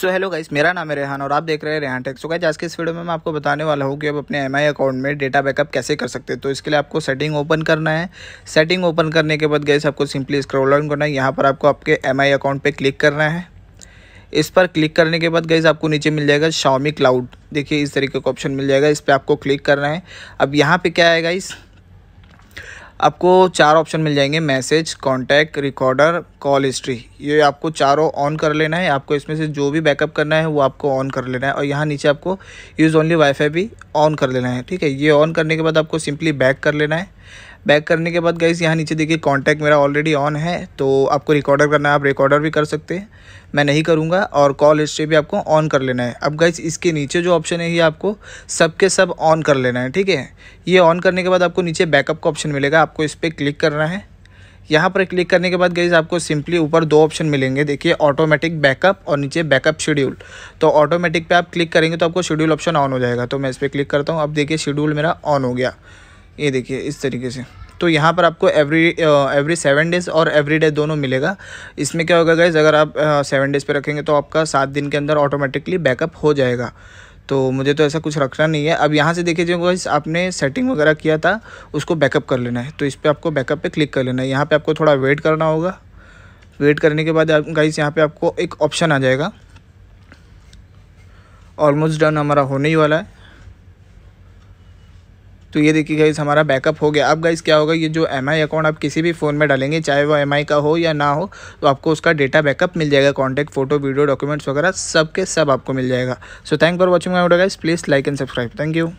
so hello guys मेरा नाम है रेहान और आप देख रहे हैं रेहान टेक सो गाइस आज के इस वीडियो में मैं आपको बताने वाला हूँ कि आप अपने एम अकाउंट में डेटा बैकअप कैसे कर सकते हैं तो इसके लिए आपको सेटिंग ओपन करना है सेटिंग ओपन करने के बाद गाइस आपको सिंपली स्क्रॉल डाउन करना है यहाँ पर आपको आपके एम अकाउंट पर क्लिक करना है इस पर क्लिक करने के बाद गईज़ आपको नीचे मिल जाएगा शाओमी क्लाउड देखिए इस तरीके का ऑप्शन मिल जाएगा इस पर आपको क्लिक करना है अब यहाँ पर क्या है गाइज़ आपको चार ऑप्शन मिल जाएंगे message contact recorder call history ये आपको चारों ऑन कर लेना है आपको इसमें से जो भी बैकअप करना है वो आपको ऑन कर लेना है और यहाँ नीचे आपको यूज़ ओनली वाईफाई भी ऑन कर लेना है ठीक है ये ऑन करने के बाद आपको सिंपली बैक कर लेना है बैक करने के बाद गाइस यहाँ नीचे देखिए कॉन्टैक्ट मेरा ऑलरेडी ऑन है तो आपको रिकॉर्डर करना है आप रिकॉर्डर भी कर सकते हैं मैं नहीं करूँगा और कॉल हिस्ट्री भी आपको ऑन कर लेना है अब गाइस इसके नीचे जो ऑप्शन है ये आपको सब के सब ऑन कर लेना है ठीक है ये ऑन करने के बाद आपको नीचे बैकअप का ऑप्शन मिलेगा आपको इस पर क्लिक करना है यहाँ पर क्लिक करने के बाद गईज आपको सिंपली ऊपर दो ऑप्शन मिलेंगे देखिए ऑटोमेटिक बैकअप और नीचे बैकअप शेड्यूल तो ऑटोमेटिक पे आप क्लिक करेंगे तो आपको शेड्यूल ऑप्शन ऑन हो जाएगा तो मैं इस पर क्लिक करता हूँ अब देखिए शेड्यूल मेरा ऑन हो गया ये देखिए इस तरीके से तो यहाँ पर आपको एवरी एवरी सेवन डेज़ और एवरी डे दोनों मिलेगा इसमें क्या होगा गाइज़ अगर आप सेवन डेज़ पे रखेंगे तो आपका सात दिन के अंदर ऑटोमेटिकली बैकअप हो जाएगा तो मुझे तो ऐसा कुछ रखना नहीं है अब यहाँ से देखिए जो गाइज आपने सेटिंग वगैरह किया था उसको बैकअप कर लेना है तो इस पर आपको बैकअप पर क्लिक कर लेना है यहाँ पर आपको थोड़ा वेट करना होगा वेट करने के बाद गाइज़ यहाँ पर आपको एक ऑप्शन आ जाएगा ऑलमोस्ट डन हमारा होने ही वाला है तो ये देखिए गाइज़ हमारा बैकअप हो गया अब गाइज़ क्या होगा ये जो एम अकाउंट आप किसी भी फ़ोन में डालेंगे चाहे वो एम का हो या ना हो तो आपको उसका डेटा बैकअप मिल जाएगा कॉन्टैक्ट फोटो वीडियो डॉक्यूमेंट्स वगैरह सब के सब आपको मिल जाएगा so thank for watching my video guys please like and subscribe thank you